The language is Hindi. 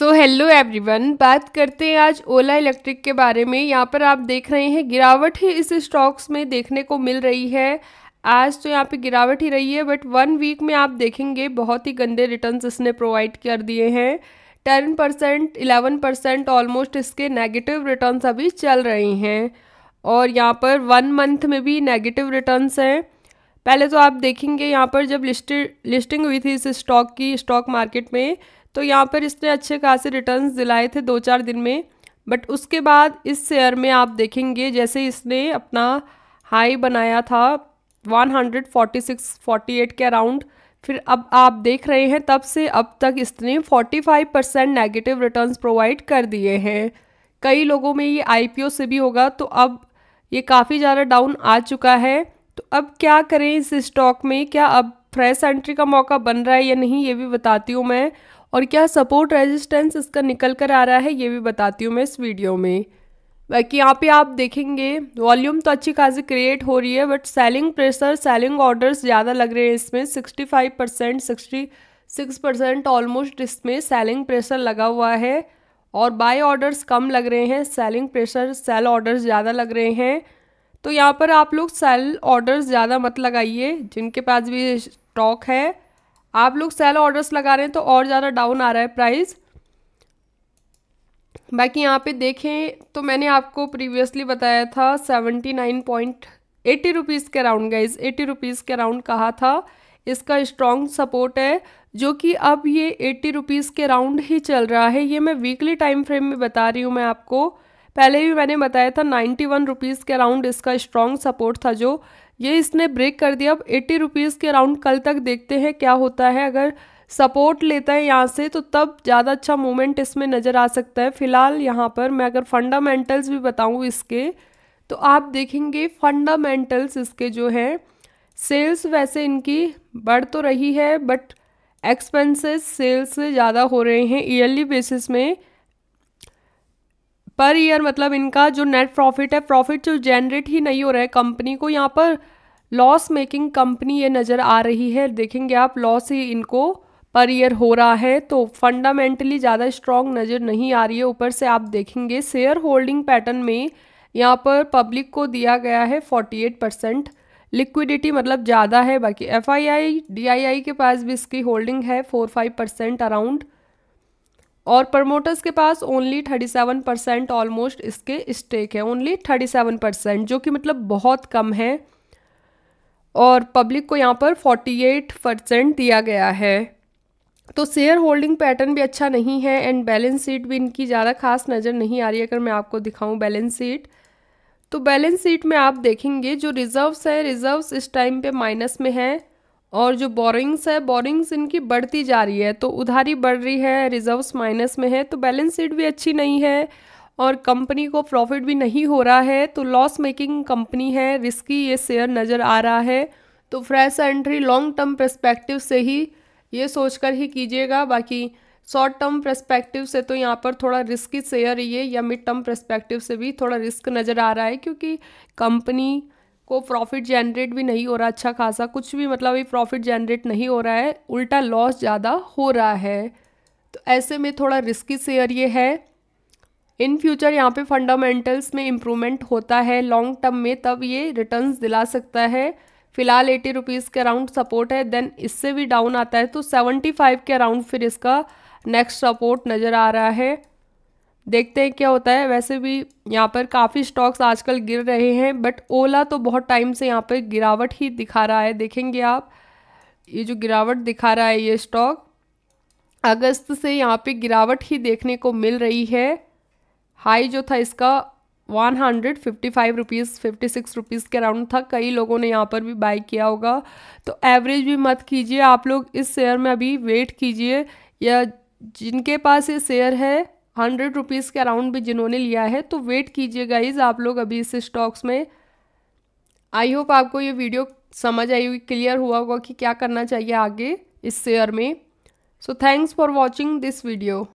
सो हेलो एवरीवन बात करते हैं आज ओला इलेक्ट्रिक के बारे में यहाँ पर आप देख रहे हैं गिरावट ही इस स्टॉक्स में देखने को मिल रही है आज तो यहाँ पे गिरावट ही रही है बट वन वीक में आप देखेंगे बहुत ही गंदे रिटर्न्स इसने प्रोवाइड कर दिए हैं ten percent eleven percent almost इसके नेगेटिव रिटर्न्स अभी चल रहे हैं और यहाँ पर वन मंथ में भी नेगेटिव रिटर्न्स हैं पहले तो आप देखेंगे यहाँ पर जब लिस्ट लिस्टिंग हुई थी इस स्टॉक की स्टॉक मार्केट में तो यहाँ पर इसने अच्छे खासे रिटर्न्स दिलाए थे दो चार दिन में बट उसके बाद इस शेयर में आप देखेंगे जैसे इसने अपना हाई बनाया था 146.48 के अराउंड फिर अब आप देख रहे हैं तब से अब तक इसने 45 परसेंट नेगेटिव रिटर्न्स प्रोवाइड कर दिए हैं कई लोगों में ये आईपीओ से भी होगा तो अब ये काफ़ी ज़्यादा डाउन आ चुका है तो अब क्या करें इस स्टॉक में क्या अब फ्रेश एंट्री का मौका बन रहा है या नहीं ये भी बताती हूँ मैं और क्या सपोर्ट रेजिस्टेंस इसका निकल कर आ रहा है ये भी बताती हूँ मैं इस वीडियो में बाकी यहाँ पे आप देखेंगे वॉल्यूम तो अच्छी खासी क्रिएट हो रही है but selling pressure selling orders ज़्यादा लग रहे हैं इसमें 65 percent sixty six percent almost इसमें सेलिंग प्रेशर लगा हुआ है और बाय ऑर्डर्स कम लग रहे हैं सेलिंग प्रेशर सेल ऑर्डर्स ज़्यादा लग रहे हैं तो यहाँ पर आप लोग सेल ऑर्डर्स ज़्यादा मत लगाइए जिनके पास भी स्टॉक है आप लोग सेल ऑर्डर्स लगा रहे हैं तो और ज़्यादा डाउन आ रहा है प्राइस बाकी यहाँ पे देखें तो मैंने आपको प्रीवियसली बताया था seventy nine point eighty rupees के राउंड गाइज एटी रुपीज़ के राउंड कहा था इसका स्ट्रॉन्ग सपोर्ट है जो कि अब ये एट्टी रुपीज़ के राउंड ही चल रहा है ये मैं वीकली टाइम फ्रेम में बता रही हूँ मैं आपको पहले भी मैंने बताया था नाइन्टी वन रुपीज़ के राउंड इसका स्ट्रॉन्ग सपोर्ट था जो ये इसने ब्रेक कर दिया अब एट्टी रुपीज़ के अराउंड कल तक देखते हैं क्या होता है अगर सपोर्ट लेता है यहाँ से तो तब ज़्यादा अच्छा मूवमेंट इसमें नज़र आ सकता है फ़िलहाल यहाँ पर मैं अगर फंडामेंटल्स भी बताऊँ इसके तो आप देखेंगे फंडामेंटल्स इसके जो हैं सेल्स वैसे इनकी बढ़ तो रही है बट एक्सपेंसेस सेल्स से ज़्यादा हो रहे हैं ईयरली बेसिस में पर ईयर मतलब इनका जो नेट प्रॉफिट है प्रॉफिट जो जनरेट ही नहीं हो रहा है कंपनी को यहाँ पर लॉस मेकिंग कंपनी ये नज़र आ रही है देखेंगे आप लॉस ही इनको पर ईयर हो रहा है तो फंडामेंटली ज़्यादा स्ट्रॉन्ग नज़र नहीं आ रही है ऊपर से आप देखेंगे शेयर होल्डिंग पैटर्न में यहाँ पर पब्लिक को दिया गया है 48 परसेंट लिक्विडिटी मतलब ज़्यादा है बाकी F I I D I आई के पास भी इसकी होल्डिंग है फोर फाइव परसेंट अराउंड और प्रमोटर्स के पास only thirty seven percent almost इसके स्टेक है ओनली थर्टी सेवन परसेंट जो कि मतलब बहुत कम है और पब्लिक को यहाँ पर 48 एट परसेंट दिया गया है तो शेयर होल्डिंग पैटर्न भी अच्छा नहीं है एंड बैलेंस शीट भी इनकी ज़्यादा खास नज़र नहीं आ रही है अगर मैं आपको दिखाऊं बैलेंस शीट तो बैलेंस शीट में आप देखेंगे जो रिजर्व्स है रिजर्व्स इस टाइम पे माइनस में हैं और जो बोरिंग्स है बोरिंग्स इनकी बढ़ती जा रही है तो उधारी बढ़ रही है रिजर्व्स माइनस में है तो बैलेंस शीट भी अच्छी नहीं है और कंपनी को प्रॉफिट भी नहीं हो रहा है तो लॉस मेकिंग कंपनी है रिस्की ये शेयर नज़र आ रहा है तो fresh entry long term prospective से ही ये सोचकर ही कीजिएगा बाकी शॉर्ट टर्म प्रस्पेक्टिव से तो यहाँ पर थोड़ा रिस्की शेयर ये या मिड टर्म प्रस्पेक्टिव से भी थोड़ा रिस्क नज़र आ रहा है क्योंकि कंपनी को प्रॉफिट जनरेट भी नहीं हो रहा अच्छा खासा कुछ भी मतलब अभी प्रॉफिट जनरेट नहीं हो रहा है उल्टा लॉस ज़्यादा हो रहा है तो ऐसे में थोड़ा रिस्की शेयर ये है इन फ्यूचर यहाँ पे फंडामेंटल्स में इम्प्रूवमेंट होता है लॉन्ग टर्म में तब ये रिटर्न्स दिला सकता है फिलहाल एटी रुपीज़ के अराउंड सपोर्ट है देन इससे भी डाउन आता है तो सेवेंटी फाइव के अराउंड फिर इसका नेक्स्ट सपोर्ट नज़र आ रहा है देखते हैं क्या होता है वैसे भी यहाँ पर काफ़ी स्टॉक्स आजकल गिर रहे हैं बट ओला तो बहुत टाइम से यहाँ पर गिरावट ही दिखा रहा है देखेंगे आप ये जो गिरावट दिखा रहा है ये स्टॉक अगस्त से यहाँ पे गिरावट ही देखने को मिल रही है हाई जो था इसका one hundred fifty five rupees fifty six rupees के अराउंड था कई लोगों ने यहाँ पर भी बाई किया होगा तो एवरेज भी मत कीजिए आप लोग इस शेयर में अभी वेट कीजिए या जिनके पास ये शेयर है हंड्रेड रुपीज़ के अराउंड भी जिन्होंने लिया है तो वेट कीजिए गाइज आप लोग अभी इस स्टॉक्स में आई होप आपको ये वीडियो समझ आई हुई क्लियर हुआ होगा कि क्या करना चाहिए आगे इस शेयर में so thanks for watching this video